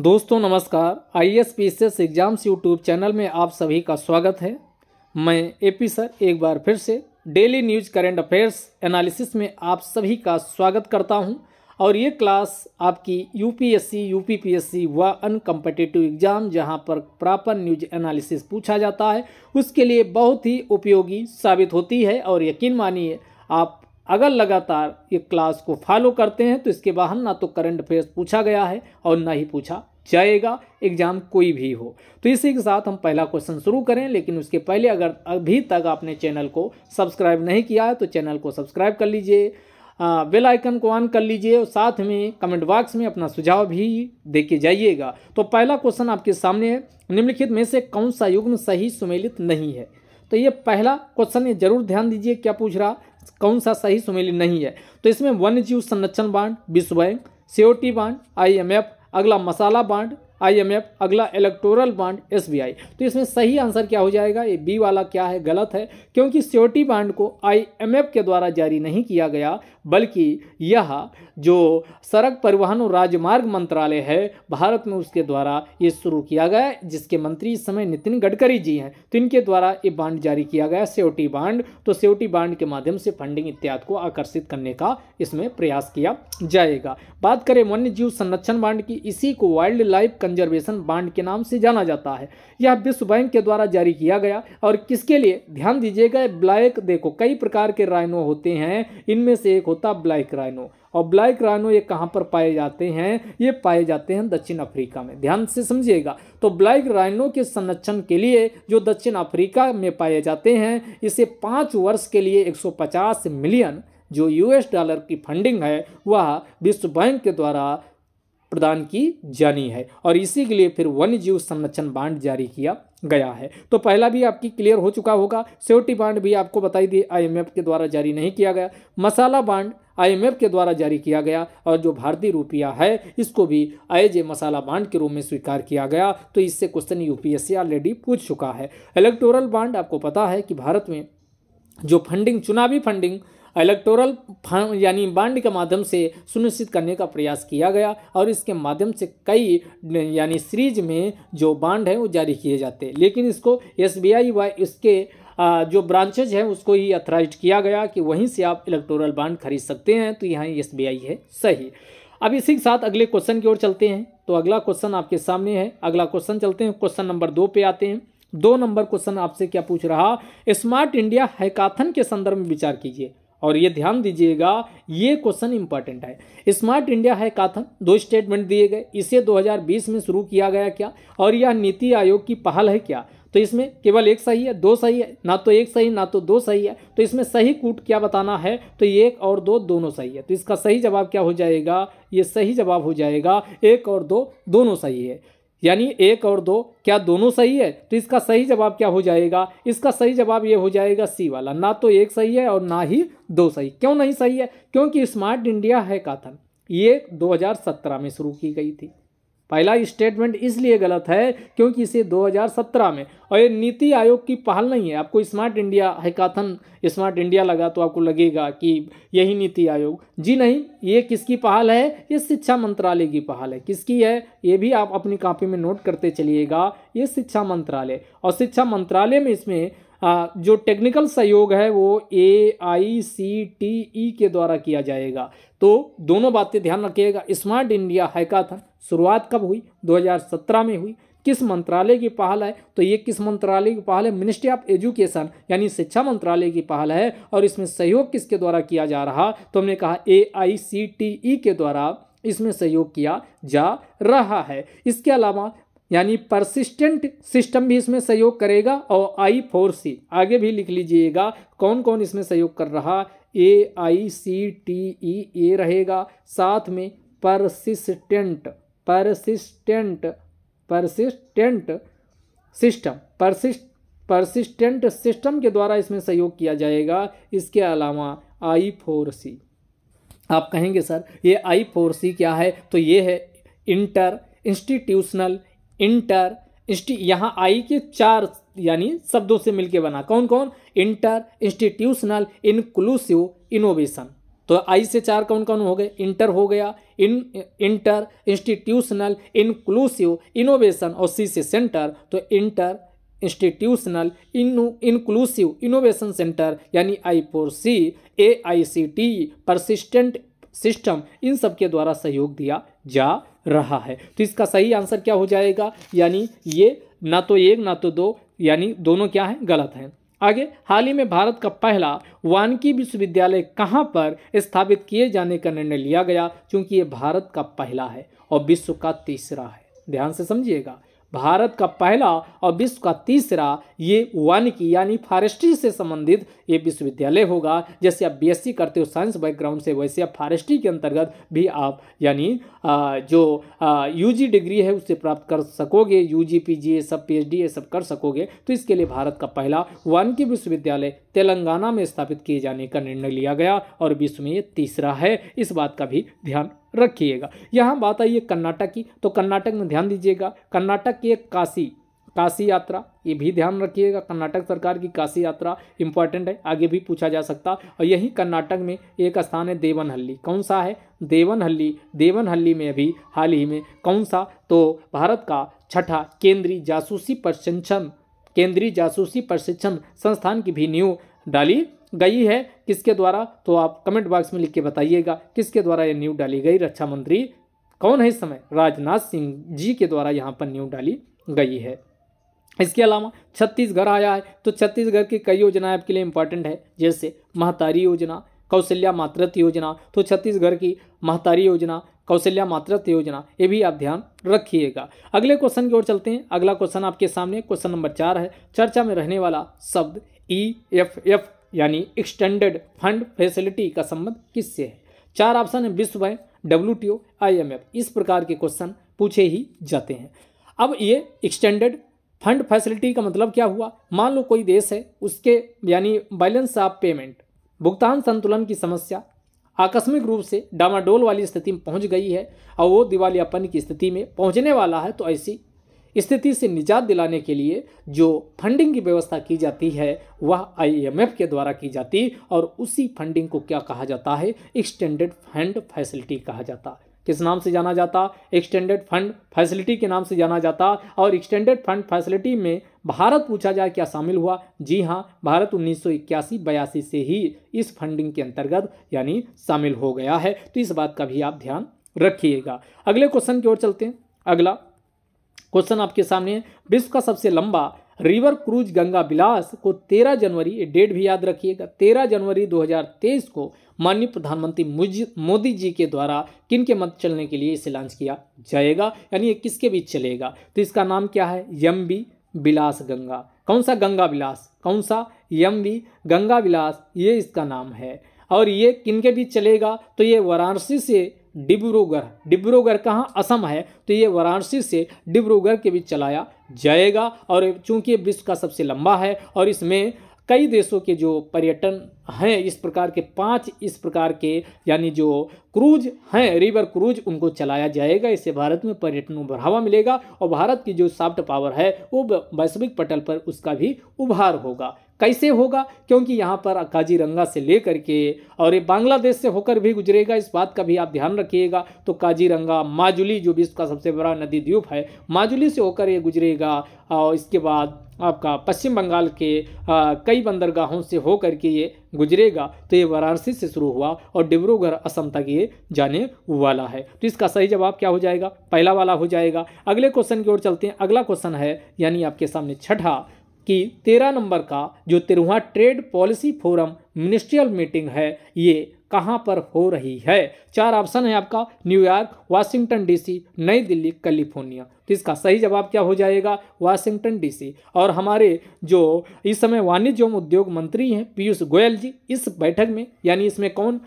दोस्तों नमस्कार I S P S S exams YouTube channel में आप सभी का स्वागत है मैं ए पी सर एक बार फिर से daily news current affairs analysis में आप सभी का स्वागत करता हूं और ये क्लास आपकी यूपीएससी यूपीपीएससी व अनकम्पटेटिव एग्ज़ाम जहां पर प्रॉपर न्यूज एनालिसिस पूछा जाता है उसके लिए बहुत ही उपयोगी साबित होती है और यकीन मानिए आप अगर लगातार ये क्लास को फॉलो करते हैं तो इसके बाहर ना तो करंट अफेयर्स पूछा गया है और ना ही पूछा जाएगा एग्जाम कोई भी हो तो इसी के साथ हम पहला क्वेश्चन शुरू करें लेकिन उसके पहले अगर अभी तक आपने चैनल को सब्सक्राइब नहीं किया है तो चैनल को सब्सक्राइब कर लीजिए बेल आइकन को ऑन कर लीजिए और साथ में कमेंट बॉक्स में अपना सुझाव भी दे के जाइएगा तो पहला क्वेश्चन आपके सामने है निम्नलिखित में से कौन सा युग्म सही सुमेलित नहीं है तो ये पहला क्वेश्चन ये जरूर ध्यान दीजिए क्या पूछ रहा कौन सा सही सुमेलित नहीं है तो इसमें वन्य जीव संरक्षण बांड विश्व बैंक सियोटी बांड आईएमएफ अगला मसाला बांड आईएमएफ अगला इलेक्टोरल बांड एसबीआई तो इसमें सही आंसर क्या हो जाएगा ये बी वाला क्या है गलत है क्योंकि सियोरिटी बांड को आईएमएफ के द्वारा जारी नहीं किया गया बल्कि यह जो सड़क परिवहन और राजमार्ग मंत्रालय है भारत में उसके द्वारा ये शुरू किया गया जिसके मंत्री इस समय नितिन गडकरी जी हैं तो इनके द्वारा ये बांड जारी किया गया सेवटी बांड तो सेवटी बांड के माध्यम से फंडिंग इत्यादि को आकर्षित करने का इसमें प्रयास किया जाएगा बात करें वन्य जीव संरक्षण बांड की इसी को वाइल्ड लाइफ कंजर्वेशन बांड के नाम से जाना जाता है यह विश्व बैंक के द्वारा जारी किया गया और किसके लिए ध्यान दीजिएगा ब्लैक देखो कई प्रकार के रायनो होते हैं इनमें से एक होता ब्लैक राइनो और ब्लैक रायनो ये कहाँ पर पाए जाते हैं ये पाए जाते हैं दक्षिण अफ्रीका में ध्यान से समझिएगा तो ब्लैक रायनो के संरक्षण के लिए जो दक्षिण अफ्रीका में पाए जाते हैं इसे पाँच वर्ष के लिए 150 मिलियन जो यूएस डॉलर की फंडिंग है वह विश्व बैंक के द्वारा प्रदान की जानी है और इसी के लिए फिर वन्य जीव संरक्षण बांड जारी किया गया है तो पहला भी आपकी क्लियर हो चुका होगा सेवटी बांड भी आपको बताई दी आईएमएफ के द्वारा जारी नहीं किया गया मसाला बांड आईएमएफ के द्वारा जारी किया गया और जो भारतीय रुपया है इसको भी एज जे मसाला बांड के रूप में स्वीकार किया गया तो इससे क्वेश्चन यूपीएससी ऑलरेडी पूछ चुका है इलेक्टोरल बांड आपको पता है कि भारत में जो फंडिंग चुनावी फंडिंग इलेक्टोरल यानी बांड के माध्यम से सुनिश्चित करने का प्रयास किया गया और इसके माध्यम से कई यानी सीरीज में जो बांड हैं वो जारी किए जाते हैं लेकिन इसको एस बी आई व इसके जो ब्रांचेज हैं उसको ही अथराइज किया गया कि वहीं से आप इलेक्टोरल बांड खरीद सकते हैं तो यहाँ एस बी आई है सही अब इसी के साथ अगले क्वेश्चन की ओर चलते हैं तो अगला क्वेश्चन आपके सामने है अगला क्वेश्चन चलते हैं क्वेश्चन नंबर दो पे आते हैं दो नंबर क्वेश्चन आपसे क्या पूछ रहा स्मार्ट इंडिया हैकाथन के संदर्भ में विचार कीजिए और ये ध्यान दीजिएगा ये क्वेश्चन इंपॉर्टेंट है स्मार्ट इंडिया है काथन दो स्टेटमेंट दिए गए इसे 2020 में शुरू किया गया क्या और यह नीति आयोग की पहल है क्या तो इसमें केवल एक सही है दो सही है ना तो एक सही ना तो दो सही है तो इसमें सही कूट क्या बताना है तो एक और दो दोनों सही है तो इसका सही जवाब क्या हो जाएगा ये सही जवाब हो जाएगा एक और दो दोनों सही है यानी एक और दो क्या दोनों सही है तो इसका सही जवाब क्या हो जाएगा इसका सही जवाब ये हो जाएगा सी वाला ना तो एक सही है और ना ही दो सही क्यों नहीं सही है क्योंकि स्मार्ट इंडिया है काथन ये 2017 में शुरू की गई थी पहला स्टेटमेंट इसलिए गलत है क्योंकि इसे 2017 में और ये नीति आयोग की पहल नहीं है आपको smart India hackathon smart India लगा तो आपको लगेगा कि यही नीति आयोग जी नहीं ये किसकी पहल है ये शिक्षा मंत्रालय की पहल है किसकी है ये भी आप अपनी कॉपी में नोट करते चलिएगा ये शिक्षा मंत्रालय और शिक्षा मंत्रालय में इसमें जो टेक्निकल सहयोग है वो ए आई सी टी ई के द्वारा किया जाएगा तो दोनों बातें ध्यान रखिएगा स्मार्ट इंडिया हैकाथन शुरुआत कब हुई 2017 में हुई किस मंत्रालय की पहल है तो ये किस मंत्रालय की पहल है मिनिस्ट्री ऑफ एजुकेशन यानी शिक्षा मंत्रालय की पहल है और इसमें सहयोग किसके द्वारा किया जा रहा तो हमने कहा ए आई सी टी ई के द्वारा इसमें सहयोग किया जा रहा है इसके अलावा यानी परसिस्टेंट सिस्टम भी इसमें सहयोग करेगा और आई फोर सी आगे भी लिख लीजिएगा कौन कौन इसमें सहयोग कर रहा ए आई सी टी ई ए रहेगा साथ में persistent persistent persistent system persist persistent system के द्वारा इसमें सहयोग किया जाएगा इसके अलावा आई फोर सी आप कहेंगे सर ये आई फोर सी क्या है तो ये है इंटर इंस्टीट्यूशनल इंटर यहाँ आई के चार यानी शब्दों से मिलके बना कौन कौन इंटर इंस्टीट्यूशनल इंक्लूसिव इनोवेशन तो आई से चार कौन कौन हो गए इंटर हो गया इन इंटर इंस्टीट्यूशनल इंक्लूसिव इनोवेशन और सी से सेंटर तो inter institutional inclusive innovation centre यानी I four C A I C T persistent system इन सब के द्वारा सहयोग दिया जा रहा है तो इसका सही आंसर क्या हो जाएगा यानी ये ना तो एक ना तो दो यानी दोनों क्या हैं गलत हैं आगे हाल ही में भारत का पहला वानकी विश्वविद्यालय कहाँ पर स्थापित किए जाने का निर्णय लिया गया क्योंकि ये भारत का पहला है और विश्व का तीसरा है ध्यान से समझिएगा भारत का पहला और विश्व का तीसरा ये वानिकी यानी फॉरेस्ट्री से संबंधित ये विश्वविद्यालय होगा जैसे आप बीएससी करते हो साइंस बैकग्राउंड से वैसे आप फॉरेस्ट्री के अंतर्गत भी आप यानी जो यूजी डिग्री है उससे प्राप्त कर सकोगे यूजी पीजी ये सब पीएचडी ये सब कर सकोगे तो इसके लिए भारत का पहला वानिकी विश्वविद्यालय तेलंगाना में स्थापित किए जाने का निर्णय लिया गया और विश्व में ये तीसरा है इस बात का भी ध्यान रखिएगा यहाँ बात आई है कर्नाटक की तो कर्नाटक में ध्यान दीजिएगा कर्नाटक की एक काशी काशी यात्रा ये भी ध्यान रखिएगा कर्नाटक सरकार की काशी यात्रा इंपॉर्टेंट है आगे भी पूछा जा सकता और यही कर्नाटक में एक स्थान है देवनहल्ली कौन सा है देवनहल्ली देवनहल्ली में अभी हाल ही में कौन सा तो भारत का छठा केंद्रीय जासूसी प्रशिक्षण केंद्रीय जासूसी प्रशिक्षण संस्थान की भी न्यू डाली गई है किसके द्वारा तो आप कमेंट बॉक्स में लिख के बताइएगा किसके द्वारा ये न्यूज डाली गई रक्षा मंत्री कौन है इस समय राजनाथ सिंह जी के द्वारा यहाँ पर न्यूज डाली गई है इसके अलावा छत्तीसगढ़ आया है तो छत्तीसगढ़ की कई योजनाएं आपके लिए इंपॉर्टेंट है जैसे महतारी योजना कौशल्या मातृत्व योजना तो छत्तीसगढ़ की महतारी योजना कौशल्या मातृत्व योजना ये भी आप ध्यान रखिएगा अगले क्वेश्चन की ओर चलते हैं अगला क्वेश्चन आपके सामने क्वेश्चन नंबर चार है चर्चा में रहने वाला शब्द ई एफ एफ यानी एक्सटेंडेड फंड फैसिलिटी का संबंध किससे है चार ऑप्शन है विश्व bank W T O I M F इस प्रकार के क्वेश्चन पूछे ही जाते हैं अब ये एक्सटेंडेड फंड फैसिलिटी का मतलब क्या हुआ मान लो कोई देश है उसके यानी बैलेंस ऑफ पेमेंट भुगतान संतुलन की समस्या आकस्मिक रूप से डामाडोल वाली स्थिति में पहुंच गई है और वो दिवालियापन की स्थिति में पहुंचने वाला है तो ऐसी स्थिति से निजात दिलाने के लिए जो फंडिंग की व्यवस्था की जाती है वह आईएमएफ के द्वारा की जाती और उसी फंडिंग को क्या कहा जाता है एक्सटेंडेड फंड फैसिलिटी कहा जाता है किस नाम से जाना जाता एक्सटेंडेड फंड फैसिलिटी के नाम से जाना जाता और एक्सटेंडेड फंड फैसिलिटी में भारत पूछा जाए क्या शामिल हुआ जी हाँ भारत उन्नीस सौ बयासी से ही इस फंडिंग के अंतर्गत यानी शामिल हो गया है तो इस बात का भी आप ध्यान रखिएगा अगले क्वेश्चन की ओर चलते हैं अगला क्वेश्चन आपके सामने विश्व का सबसे लंबा रिवर क्रूज गंगा बिलास को 13 जनवरी ये डेट भी याद रखिएगा 13 जनवरी 2023 को माननीय प्रधानमंत्री मोदी जी के द्वारा किन के मत चलने के लिए इसे लॉन्च किया जाएगा यानी ये किसके बीच चलेगा तो इसका नाम क्या है यम बी बिलास गंगा कौन सा गंगा विलास कौन सा यम बी गंगा विलास ये इसका नाम है और ये किन के बीच चलेगा तो ये वाराणसी से डिब्रूगढ़ डिब्रूगढ़ कहाँ असम है तो ये वाराणसी से डिब्रूगढ़ के बीच चलाया जाएगा और चूंकि विश्व का सबसे लंबा है और इसमें कई देशों के जो पर्यटन हैं इस प्रकार के पांच इस प्रकार के यानी जो क्रूज हैं रिवर क्रूज उनको चलाया जाएगा इससे भारत में पर्यटन को बढ़ावा मिलेगा और भारत की जो सॉफ्ट पावर है वो वैश्विक पटल पर उसका भी उभार होगा कैसे होगा क्योंकि यहाँ पर काजीरंगा से लेकर के और ये बांग्लादेश से होकर भी गुजरेगा इस बात का भी आप ध्यान रखिएगा तो काजीरंगा माजुली जो विश्व का सबसे बड़ा नदी द्वीप है माजुली से होकर ये गुजरेगा और इसके बाद आपका पश्चिम बंगाल के आ, कई बंदरगाहों से होकर के ये गुजरेगा तो ये वाराणसी से शुरू हुआ और डिब्रूगढ़ असम तक ये जाने वाला है तो इसका सही जवाब क्या हो जाएगा पहला वाला हो जाएगा अगले क्वेश्चन की ओर चलते हैं अगला क्वेश्चन है यानी आपके सामने छठा कि तेरह नंबर का जो तिरुहा trade policy forum ministerial meeting है ये कहाँ पर हो रही है चार ऑप्शन है आपका न्यूयॉर्क वाशिंगटन डीसी नई दिल्ली कैलिफोर्निया तो इसका सही जवाब क्या हो जाएगा वाशिंगटन डीसी और हमारे जो इस समय वाणिज्य एवं उद्योग मंत्री हैं पीयूष गोयल जी इस बैठक में यानी इसमें कौन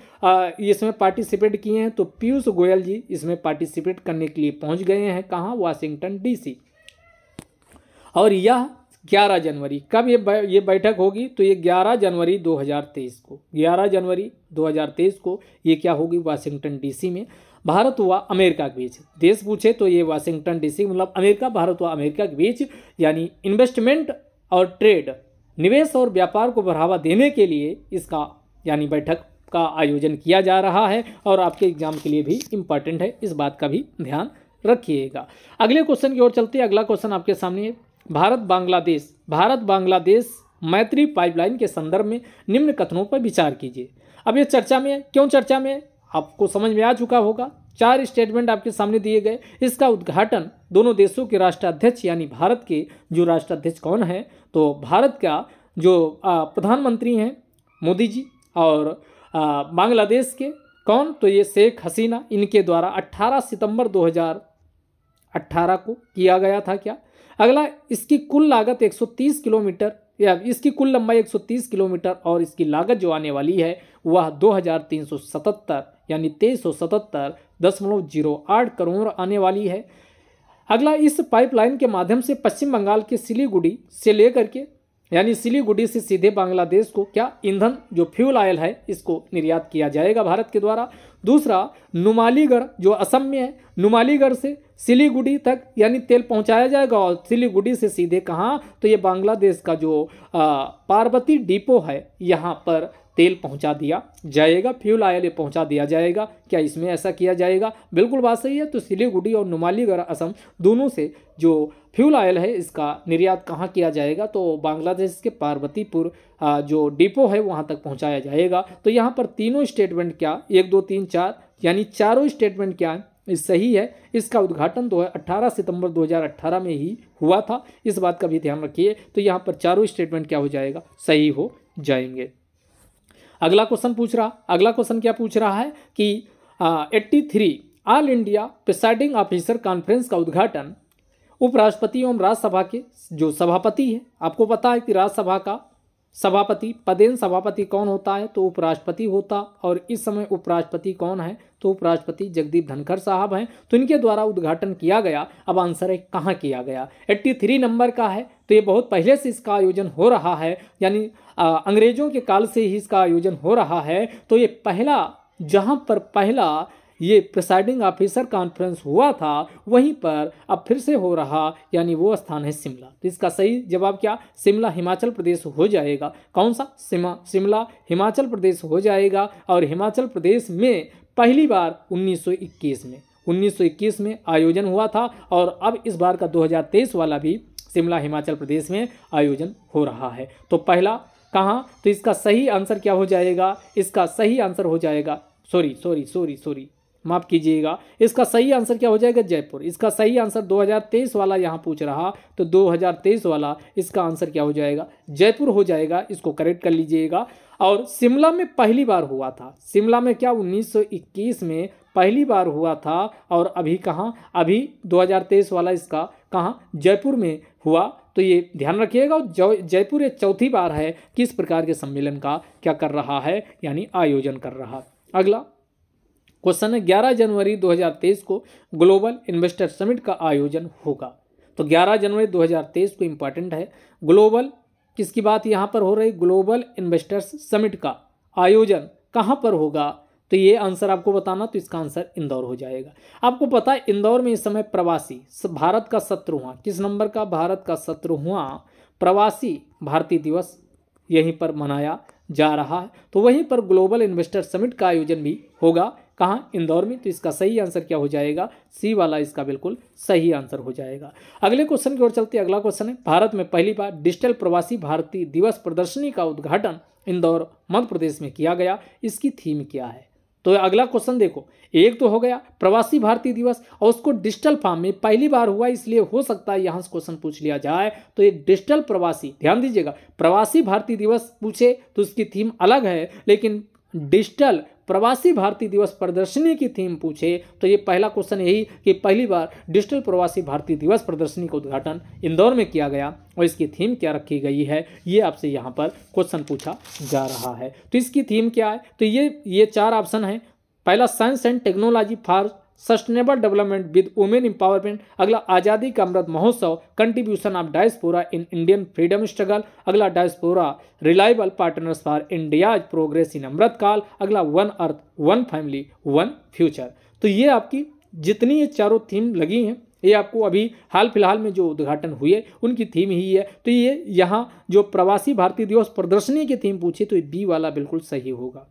इसमें पार्टिसिपेट किए हैं तो पीयूष गोयल जी इसमें पार्टिसिपेट करने के लिए पहुँच गए हैं कहाँ वाशिंगटन डी और यह 11 जनवरी कब ये ये बैठक होगी तो ये 11 जनवरी 2023 को 11 जनवरी 2023 को ये क्या होगी वाशिंगटन डीसी में भारत व अमेरिका के बीच देश पूछे तो ये वाशिंगटन डीसी मतलब अमेरिका भारत व अमेरिका के बीच यानी इन्वेस्टमेंट और ट्रेड निवेश और व्यापार को बढ़ावा देने के लिए इसका यानी बैठक का आयोजन किया जा रहा है और आपके एग्जाम के लिए भी इम्पॉर्टेंट है इस बात का भी ध्यान रखिएगा अगले क्वेश्चन की ओर चलते हैं अगला क्वेश्चन आपके सामने भारत बांग्लादेश भारत बांग्लादेश मैत्री पाइपलाइन के संदर्भ में निम्न कथनों पर विचार कीजिए अब ये चर्चा में है क्यों चर्चा में है आपको समझ में आ चुका होगा चार स्टेटमेंट आपके सामने दिए गए इसका उद्घाटन दोनों देशों के राष्ट्राध्यक्ष यानी भारत के जो राष्ट्राध्यक्ष कौन है तो भारत का जो प्रधानमंत्री हैं मोदी जी और बांग्लादेश के कौन तो ये शेख हसीना इनके द्वारा 18 सितंबर 2018 को किया गया था क्या अगला इसकी कुल लागत 130 किलोमीटर या इसकी कुल लंबाई 130 किलोमीटर और इसकी लागत जो आने वाली है वह 2377 यानी तेईस करोड़ आने वाली है अगला इस पाइपलाइन के माध्यम से पश्चिम बंगाल के सिलीगुड़ी से लेकर के यानी सिलीगुड़ी से सीधे बांग्लादेश को क्या ईंधन जो फ्यूल ऑयल है इसको निर्यात किया जाएगा भारत के द्वारा दूसरा नुमालीगढ़ जो असम में है नुमालीगढ़ से सिलीगुड़ी तक यानी तेल पहुंचाया जाएगा और सिलीगुड़ी से सीधे कहाँ तो ये बांग्लादेश का जो पार्वती डिपो है यहाँ पर तेल पहुंचा दिया जाएगा फ्यूल आयल पहुंचा दिया जाएगा क्या इसमें ऐसा किया जाएगा बिल्कुल बात सही है तो सिलीगुड़ी और नुमालीगढ़ असम दोनों से जो फ्यूल ऑयल है इसका निर्यात कहाँ किया जाएगा तो बांग्लादेश के पार्वतीपुर जो डिपो है वहाँ तक पहुँचाया जाएगा तो यहाँ पर तीनों स्टेटमेंट क्या एक दो तीन चार यानी चारों स्टेटमेंट क्या है सही है इसका उद्घाटन तो है अट्ठारह सितंबर 2018 में ही हुआ था इस बात का भी ध्यान रखिए तो यहाँ पर चारों स्टेटमेंट क्या हो जाएगा सही हो जाएंगे अगला क्वेश्चन पूछ रहा अगला क्वेश्चन क्या पूछ रहा है कि eighty three all India presiding officer conference का उद्घाटन उपराष्ट्रपति एवं राज्यसभा के जो सभापति है आपको पता है कि राज्यसभा का सभापति पदेन सभापति कौन होता है तो उपराष्ट्रपति होता और इस समय उपराष्ट्रपति कौन है तो उपराष्ट्रपति जगदीप धनखड़ साहब हैं तो इनके द्वारा उद्घाटन किया गया अब आंसर है कहाँ किया गया 83 नंबर का है तो ये बहुत पहले से इसका आयोजन हो रहा है यानी अंग्रेजों के काल से ही इसका आयोजन हो रहा है तो ये पहला जहाँ पर पहला ये प्रिसाइडिंग ऑफिसर कॉन्फ्रेंस हुआ था वहीं पर अब फिर से हो रहा यानी वो स्थान है शिमला तो इसका सही जवाब क्या शिमला हिमाचल प्रदेश हो जाएगा कौन सा शिमला हिमाचल प्रदेश हो जाएगा और हिमाचल प्रदेश में पहली बार 1921 में 1921 में आयोजन हुआ था और अब इस बार का 2023 वाला भी शिमला हिमाचल प्रदेश में आयोजन हो रहा है तो पहला कहाँ तो इसका सही आंसर क्या हो जाएगा इसका सही आंसर हो जाएगा सॉरी सॉरी सॉरी सॉरी माफ कीजिएगा इसका सही आंसर क्या हो जाएगा जयपुर इसका सही आंसर 2023 वाला यहाँ पूछ रहा तो 2023 वाला इसका आंसर क्या हो जाएगा जयपुर हो जाएगा इसको करेक्ट कर लीजिएगा और शिमला में पहली बार हुआ था शिमला में क्या 1921 में पहली बार हुआ था और अभी कहाँ अभी 2023 वाला इसका कहाँ जयपुर में हुआ तो ये ध्यान रखिएगा और जयपुर ये चौथी बार है किस प्रकार के सम्मेलन का क्या कर रहा है यानी आयोजन कर रहा अगला क्वेश्चन है ग्यारह जनवरी 2023 को ग्लोबल इन्वेस्टर समिट का आयोजन होगा तो 11 जनवरी 2023 को इम्पॉर्टेंट है ग्लोबल किसकी बात यहाँ पर हो रही ग्लोबल इन्वेस्टर्स समिट का आयोजन कहाँ पर होगा तो ये आंसर आपको बताना तो इसका आंसर इंदौर हो जाएगा आपको पता है इंदौर में इस समय प्रवासी भारत का सत्र हुआ किस नंबर का भारत का सत्र हुआ प्रवासी भारतीय दिवस यहीं पर मनाया जा रहा है तो वहीं पर ग्लोबल इन्वेस्टर समिट का आयोजन भी होगा कहाँ इंदौर में तो इसका सही आंसर क्या हो जाएगा सी वाला इसका बिल्कुल सही आंसर हो जाएगा अगले क्वेश्चन की ओर चलते अगला क्वेश्चन है भारत में पहली बार डिजिटल प्रवासी भारतीय दिवस प्रदर्शनी का उद्घाटन इंदौर मध्य प्रदेश में किया गया इसकी थीम क्या है तो अगला क्वेश्चन देखो एक तो हो गया प्रवासी भारतीय दिवस और उसको डिजिटल फॉर्म में पहली बार हुआ इसलिए हो सकता है यहाँ से क्वेश्चन पूछ लिया जाए तो एक डिजिटल प्रवासी ध्यान दीजिएगा प्रवासी भारतीय दिवस पूछे तो उसकी थीम अलग है लेकिन डिजिटल प्रवासी भारतीय दिवस प्रदर्शनी की थीम पूछे तो ये पहला क्वेश्चन यही कि पहली बार डिजिटल प्रवासी भारतीय दिवस प्रदर्शनी का उद्घाटन इंदौर में किया गया और इसकी थीम क्या रखी गई है ये आपसे यहाँ पर क्वेश्चन पूछा जा रहा है तो इसकी थीम क्या है तो ये ये चार ऑप्शन है पहला science and technology for sustainable development with women empowerment अगला Azadi ka Amrit Mahotsav contribution of diaspora in Indian freedom struggle अगला diaspora reliable partners for India progress in Amrit Kaal अगला one earth one family one future तो ये आपकी जितनी ये चारों थीम लगी हैं ये आपको अभी हाल फिलहाल में जो उद्घाटन हुए उनकी थीम ही है तो ये यहाँ जो प्रवासी भारतीय दिवस प्रदर्शनी की थीम पूछी तो ये बी वाला बिल्कुल सही होगा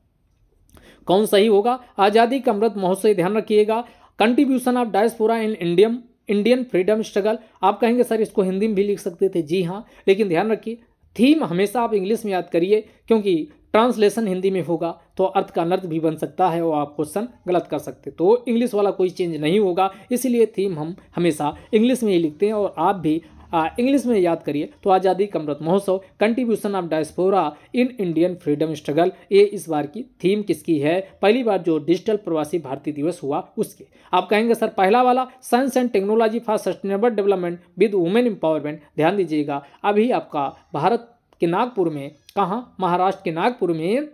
कौन सही होगा आज़ादी का अमृत महोत्सव ध्यान रखिएगा contribution of diaspora in Indian Indian freedom struggle आप कहेंगे सर इसको हिंदी में भी लिख सकते थे जी हाँ लेकिन ध्यान रखिए थीम हमेशा आप इंग्लिश में याद करिए क्योंकि ट्रांसलेशन हिंदी में होगा तो अर्थ का अनर्थ भी बन सकता है और आप क्वेश्चन गलत कर सकते तो इंग्लिश वाला कोई चेंज नहीं होगा इसीलिए थीम हम हमेशा इंग्लिश में ही लिखते हैं और आप भी इंग्लिश में याद करिए तो आज़ादी ka Amrit Mahotsav contribution of diaspora in Indian freedom struggle ये इस बार की थीम किसकी है पहली बार जो डिजिटल प्रवासी भारतीय दिवस हुआ उसके आप कहेंगे सर पहला वाला science and technology for sustainable development with women empowerment ध्यान दीजिएगा अभी आपका भारत के नागपुर में कहाँ महाराष्ट्र के नागपुर में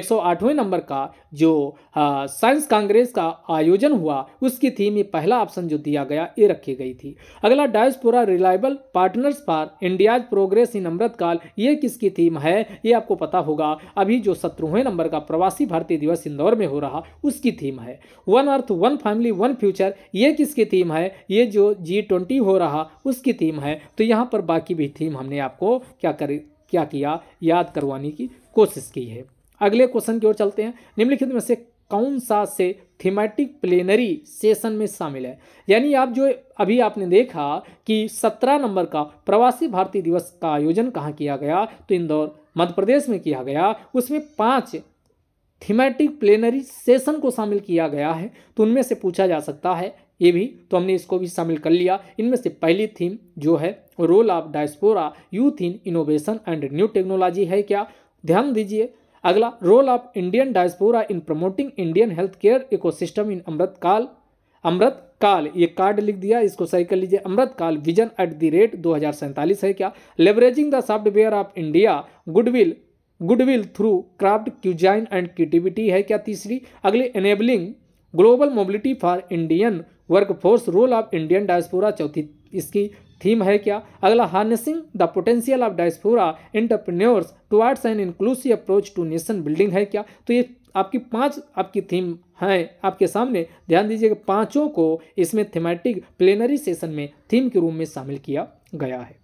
108वें नंबर का जो साइंस कांग्रेस का आयोजन हुआ उसकी थीम में पहला ऑप्शन जो दिया गया ये रखी गई थी अगला diaspora reliable partners for India's progress in Amrit Kaal ये किसकी थीम है ये आपको पता होगा अभी जो सत्रहवें नंबर का प्रवासी भारतीय दिवस इंदौर में हो रहा उसकी थीम है one earth one family one future ये किसकी थीम है ये जो जी ट्वेंटी हो रहा उसकी थीम है तो यहाँ पर बाकी भी थीम हमने आपको क्या कर क्या किया याद करवाने की कोशिश की है अगले क्वेश्चन की ओर चलते हैं निम्नलिखित में से कौन सा से थीमेटिक प्लेनरी सेशन में शामिल है यानी आप जो अभी आपने देखा कि सत्रह नंबर का प्रवासी भारतीय दिवस का आयोजन कहाँ किया गया तो इंदौर मध्य प्रदेश में किया गया उसमें पाँच थीमेटिक प्लेनरी सेशन को शामिल किया गया है तो उनमें से पूछा जा सकता है ये भी तो हमने इसको भी शामिल कर लिया इनमें से पहली थीम जो है role of diaspora youth in innovation and new technology है क्या ध्यान दीजिए अगला role of Indian diaspora in promoting Indian health care ecosystem in Amrit Kaal Amrit Kaal ये कार्ड लिख दिया इसको सही कर लीजिए अमृत काल विजन एट द रेट दो है क्या leveraging the software of India goodwill goodwill through craft cuisine and creativity है क्या तीसरी अगले enabling global mobility for Indian workforce role of Indian diaspora चौथी इसकी थीम है क्या अगला harnessing the potential of diaspora entrepreneurs towards an inclusive approach to nation building है क्या तो ये आपकी पांच आपकी थीम हैं आपके सामने ध्यान दीजिएगा पांचों को इसमें थीमेटिक प्लेनरी सेशन में थीम के रूप में शामिल किया गया है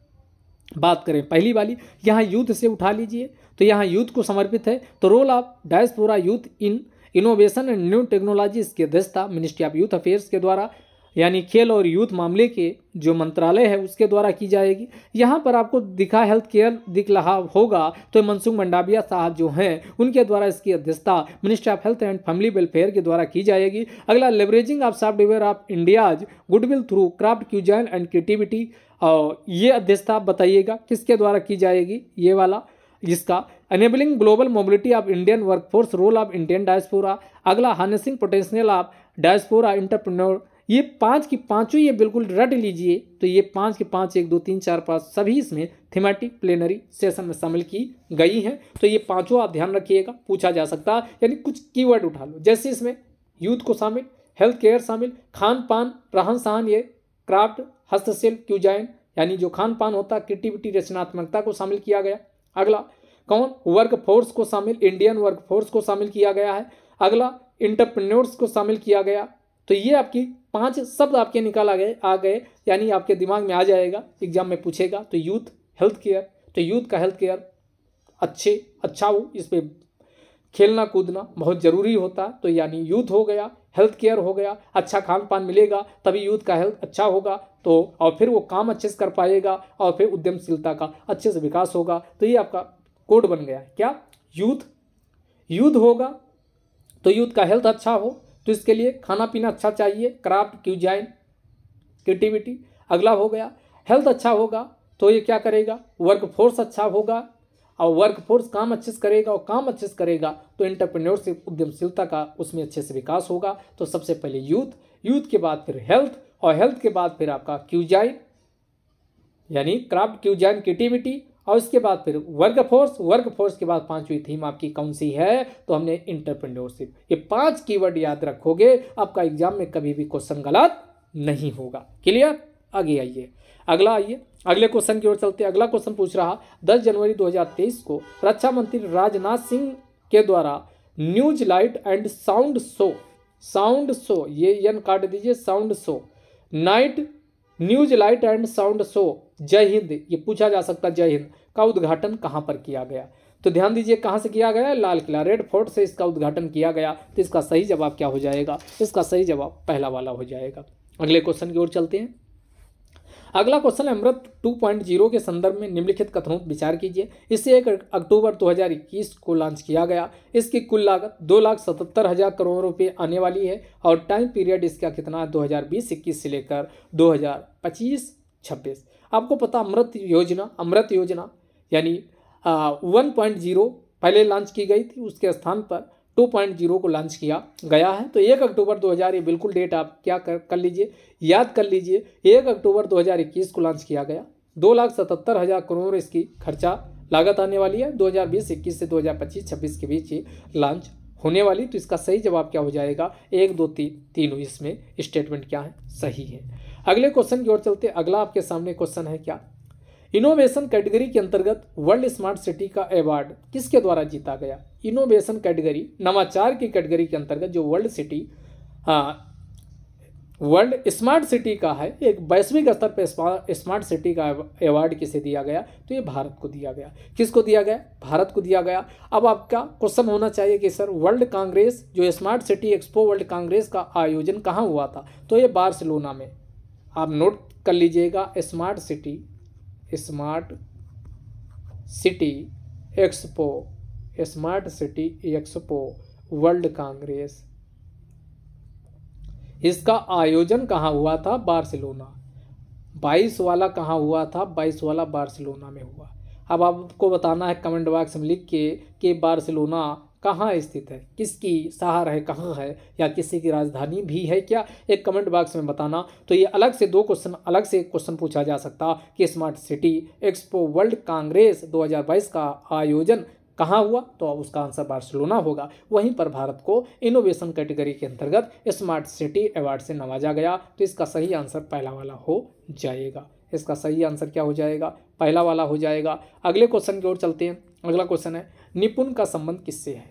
बात करें पहली वाली यहाँ यूथ से उठा लीजिए तो यहाँ यूथ को समर्पित है तो role of diaspora youth in innovation and new technologies इसकी अध्यक्षता मिनिस्ट्री ऑफ यूथ अफेयर्स के द्वारा यानी खेल और यूथ मामले के जो मंत्रालय है उसके द्वारा की जाएगी यहाँ पर आपको दिखा हेल्थ केयर दिख रहा होगा तो मनसुख मंडाविया साहब जो हैं उनके द्वारा इसकी अध्यक्षता ministry of health and family welfare के द्वारा की जाएगी अगला leveraging of software of India's goodwill through craft cuisine and creativity और ये अध्यक्षता आप बताइएगा किसके द्वारा की जाएगी ये वाला इसका enabling global mobility of Indian workforce role of Indian diaspora अगला harnessing potential of diaspora entrepreneur ये पाँच की पाँचों ये बिल्कुल रट लीजिए तो ये पाँच के पाँच एक दो तीन चार पाँच सभी इसमें थीमेटिक प्लेनरी सेशन में शामिल की गई हैं तो ये पाँचों आप ध्यान रखिएगा पूछा जा सकता है यानी कुछ कीवर्ड उठा लो जैसे इसमें यूथ को शामिल हेल्थ केयर शामिल खान पान रहन सहन ये क्राफ्ट हस्तशिल्प क्यूजाइन यानी जो खान पान होता है क्रिएटिविटी रचनात्मकता को शामिल किया गया अगला कौन वर्क फोर्स को शामिल इंडियन वर्क फोर्स को शामिल किया गया है अगला इंटरप्रेन्योर्स को शामिल किया गया तो ये आपकी पांच शब्द आपके निकाल आ गए आ गए यानी आपके दिमाग में आ जाएगा एग्जाम में पूछेगा तो यूथ हेल्थ केयर तो यूथ का हेल्थ केयर अच्छे अच्छा हो इस पर खेलना कूदना बहुत ज़रूरी होता है तो यानी यूथ हो गया हेल्थ केयर हो गया अच्छा खान पान मिलेगा तभी यूथ का हेल्थ अच्छा होगा तो और फिर वो काम अच्छे से कर पाएगा और फिर उद्यमशीलता का अच्छे से विकास होगा तो ये आपका कोड बन गया क्या यूथ यूथ होगा तो यूथ का हेल्थ अच्छा हो तो इसके लिए खाना पीना अच्छा चाहिए क्राफ्ट क्यूजाइन क्रिएटिविटी अगला हो गया हेल्थ अच्छा होगा तो ये क्या करेगा वर्क फोर्स अच्छा होगा और वर्क फोर्स काम अच्छे से करेगा और काम अच्छे से करेगा तो इंटरप्रेन्योरशिप उद्यमशीलता का उसमें अच्छे से विकास होगा तो सबसे पहले यूथ यूथ के बाद फिर हेल्थ और हेल्थ के बाद फिर आपका क्यूजाइन यानी क्राफ्ट क्यूजाइन क्रिएटिविटी और इसके बाद फिर वर्क फोर्स वर्क फोर्स के बाद पांचवी थीम आपकी कौन सी है तो हमने इंटरप्रेन्योरशिप ये पांच कीवर्ड याद रखोगे आपका एग्जाम में कभी भी क्वेश्चन गलत नहीं होगा क्लियर आगे आइए अगला आइए अगले क्वेश्चन की ओर चलते अगला क्वेश्चन पूछ रहा दस जनवरी दो को रक्षा मंत्री राजनाथ सिंह के द्वारा news light and sound show sound show ये यन काट दीजिए sound show night news light and sound show जय हिंद ये पूछा जा सकता है जय हिंद का उद्घाटन कहाँ पर किया गया तो ध्यान दीजिए कहाँ से किया गया लाल किला रेड फोर्ट से इसका उद्घाटन किया गया तो इसका सही जवाब क्या हो जाएगा इसका सही जवाब पहला वाला हो जाएगा अगले क्वेश्चन की ओर चलते हैं अगला क्वेश्चन है अमृत 2.0 के संदर्भ में निम्नलिखित कथनों पर विचार कीजिए इसे एक अक्टूबर 2021 को लॉन्च किया गया इसकी कुल लागत दो लाख सतहत्तर हज़ार करोड़ रुपए आने वाली है और टाइम पीरियड इसका कितना है दो हज़ार बीस इक्कीस से लेकर दो हज़ार पच्चीस छब्बीस आपको पता अमृत योजना अमृत योजना यानी वन पॉइंट जीरो पहले लॉन्च की गई थी उसके स्थान पर टू पॉइंट जीरो को लॉन्च किया गया है तो एक अक्टूबर दो हज़ार ये बिल्कुल डेट आप क्या कर कर लीजिए याद कर लीजिए एक अक्टूबर दो हज़ार इक्कीस को लॉन्च किया गया दो लाख सतहत्तर हज़ार करोड़ इसकी खर्चा लागत आने वाली है दो हज़ार बीस इक्कीस से दो हज़ार पच्चीस छब्बीस के बीच ये लॉन्च होने वाली तो इसका सही जवाब क्या हो जाएगा एक दो तीन तीनों इसमें स्टेटमेंट क्या है सही है अगले क्वेश्चन की ओर चलते अगला आपके सामने क्वेश्चन है क्या इनोवेशन कैटेगरी के अंतर्गत वर्ल्ड स्मार्ट सिटी का अवार्ड किसके द्वारा जीता गया इनोवेशन कैटेगरी नवाचार की कैटेगरी के अंतर्गत जो world city world smart city का है एक वैश्विक स्तर पर स्मार्ट सिटी का अवार्ड किसे दिया गया तो ये भारत को दिया गया किसको दिया गया भारत को दिया गया अब आपका क्वेश्चन होना चाहिए कि सर वर्ल्ड कांग्रेस जो smart city expo world congress का आयोजन कहाँ हुआ था तो ये बार्सिलोना में आप नोट कर लीजिएगा smart city smart city expo smart city expo world congress इसका आयोजन कहाँ हुआ था बार्सिलोना बाईस वाला कहाँ हुआ था बाईस वाला बार्सिलोना में हुआ अब आपको बताना है कमेंट बॉक्स में लिख के कि बार्सिलोना कहाँ स्थित है किसकी शहर है कहाँ है या किसी की राजधानी भी है क्या एक कमेंट बॉक्स में बताना तो ये अलग से दो क्वेश्चन अलग से क्वेश्चन पूछा जा सकता कि smart city expo world congress 2022 का आयोजन कहाँ हुआ तो अब उसका आंसर बार्सिलोना होगा वहीं पर भारत को इनोवेशन कैटेगरी के अंतर्गत स्मार्ट सिटी अवार्ड से नवाजा गया तो इसका सही आंसर पहला वाला हो जाएगा इसका सही आंसर क्या हो जाएगा पहला वाला हो जाएगा अगले क्वेश्चन की ओर चलते हैं अगला क्वेश्चन है निपुण का संबंध किससे है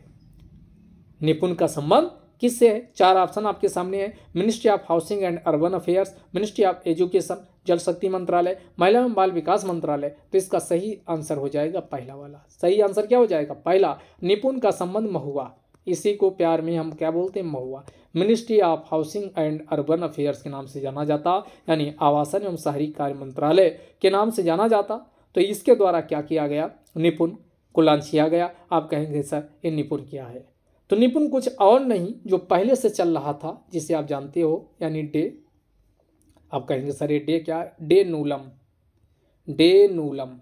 निपुण का संबंध किससे है चार ऑप्शन आपके सामने है ministry of housing and urban affairs ministry of education Jal Shakti मंत्रालय महिला एवं बाल विकास मंत्रालय तो इसका सही आंसर हो जाएगा पहला वाला सही आंसर क्या हो जाएगा पहला निपुण का संबंध महुआ इसी को प्यार में हम क्या बोलते हैं MoHUA ministry of housing and urban affairs के नाम से जाना जाता यानी आवासन एवं शहरी कार्य मंत्रालय के नाम से जाना जाता तो इसके द्वारा क्या किया गया निपुण को लॉन्च किया गया आप कहेंगे सर ये निपुण क्या है तो निपुण कुछ और नहीं जो पहले से चल रहा था जिसे आप जानते हो यानी डे आप कहेंगे सर ये डे क्या DAY NULM DAY NULM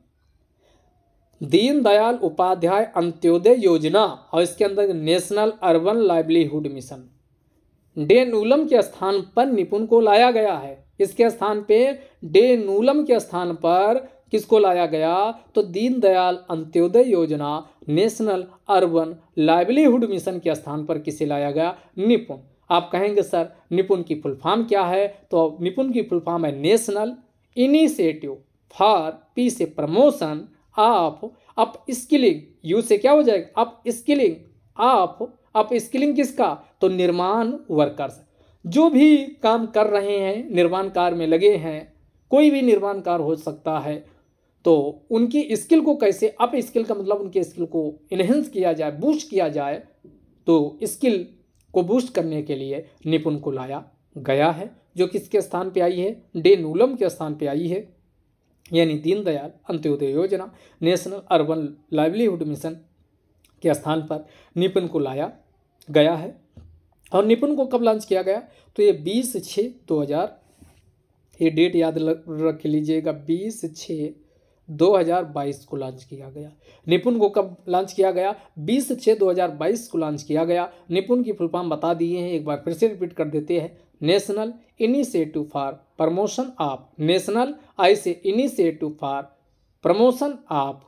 Deendayal Upadhyaya Antyodaya Yojana और इसके अंदर national urban livelihood mission DAY NULM के स्थान पर निपुण को लाया गया है इसके स्थान पे डे नूलम के स्थान पर किसको लाया गया तो दीनदयाल अंत्योदय योजना नेशनल अर्बन लाइवलीहुड मिशन के स्थान पर किसे लाया गया निपुण आप कहेंगे सर निपुण की फुलफार्म क्या है तो निपुण की फुलफार्म है नेशनल इनिशिएटिव फॉर पी से promotion of upskilling U से क्या हो जाएगा upskilling of upskilling किसका तो निर्माण वर्कर्स जो भी काम कर रहे हैं निर्माण कार्य में लगे हैं कोई भी निर्माण कार्य हो सकता है तो उनकी स्किल को कैसे अप स्किल का मतलब उनके स्किल को इन्हेंस किया जाए बूस्ट किया जाए तो स्किल को बूस्ट करने के लिए निपुण को लाया गया है जो किसके स्थान पे आई है डे नूलम के स्थान पे आई है यानी दीनदयाल अंत्योदय योजना नेशनल अर्बन लाइवलीहुड मिशन के स्थान पर निपुण को लाया गया है और निपुण को कब लॉन्च किया गया तो ये बीस छः दो हज़ार ये डेट याद रख लीजिएगा बीस छः 2022 को लॉन्च किया गया निपुण को कब लॉन्च किया गया 20 छः 2022 को लॉन्च किया गया निपुण की फुल फॉर्म बता दिए हैं एक बार फिर से रिपीट कर देते हैं national initiative for promotion of national I से initiative for promotion of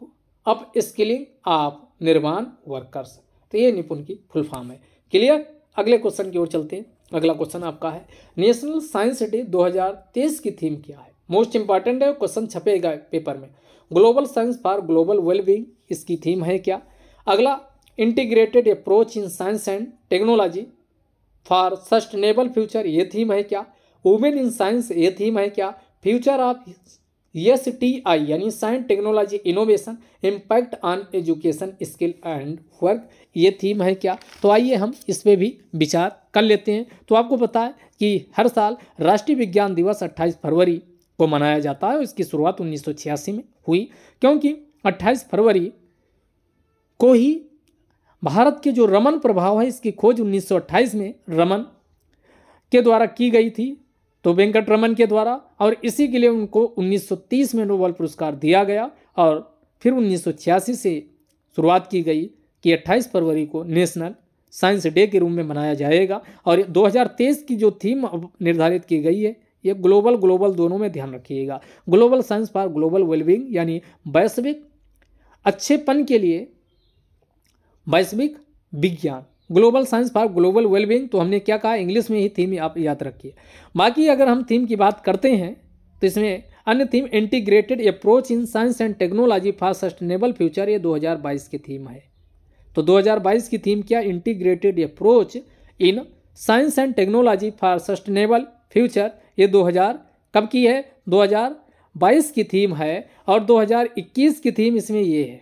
upskilling of निर्माण वर्कर्स तो ये निपुण की फुल फॉर्म है क्लियर अगले क्वेश्चन की ओर चलते हैं अगला क्वेश्चन आपका है नेशनल साइंस डे 2023 की थीम क्या है मोस्ट इंपॉर्टेंट है क्वेश्चन छपेगा पेपर में global science for global wellbeing इसकी थीम है क्या अगला integrated approach in science and technology for sustainable future ये थीम है क्या वुमेन इन साइंस ये थीम है क्या future of S T I यानी science technology innovation impact on education skill and work ये थीम है क्या तो आइए हम इस पर भी विचार कर लेते हैं तो आपको पता है कि हर साल राष्ट्रीय विज्ञान दिवस 28 फरवरी को मनाया जाता है इसकी शुरुआत उन्नीस में हुई क्योंकि 28 फरवरी को ही भारत के जो रमन प्रभाव है इसकी खोज 1928 में रमन के द्वारा की गई थी तो वेंकट रमन के द्वारा और इसी के लिए उनको 1930 में नोबल पुरस्कार दिया गया और फिर उन्नीस से शुरुआत की गई कि 28 फरवरी को नेशनल साइंस डे के रूप में मनाया जाएगा और 2023 की जो थीम निर्धारित की गई है ये ग्लोबल ग्लोबल दोनों में ध्यान रखिएगा global science for global wellbeing यानी वैश्विक अच्छेपन के लिए वैश्विक विज्ञान global science for global wellbeing तो हमने क्या कहा इंग्लिश में ही थीम आप याद रखिए बाकी अगर हम थीम की बात करते हैं तो इसमें अन्य theme integrated approach in science and technology for sustainable future ये 2022 की थीम है तो 2022 की थीम क्या integrated approach in science and technology for sustainable future ये 2000 कब की है 2022 की थीम है और 2021 की थीम इसमें ये है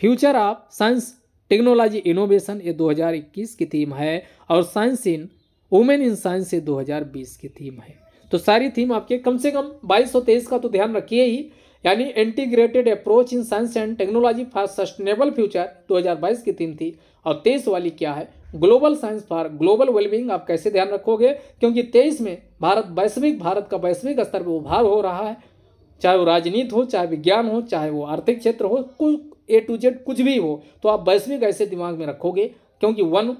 future of science technology innovation ये 2021 की थीम है और science in women in science ये 2020 की थीम है तो सारी थीम आपके कम से कम 2223 का तो ध्यान रखिए ही यानी integrated approach in science and technology for sustainable future 2022 की थीम थी और तेईस वाली क्या है global science for global wellbeing आप कैसे ध्यान रखोगे क्योंकि तेईस में भारत वैश्विक भारत का वैश्विक स्तर पर उभार हो रहा है चाहे वो राजनीति हो चाहे विज्ञान हो चाहे वो आर्थिक क्षेत्र हो कुछ ए टू जेड कुछ भी हो तो आप वैश्विक ऐसे दिमाग में रखोगे क्योंकि one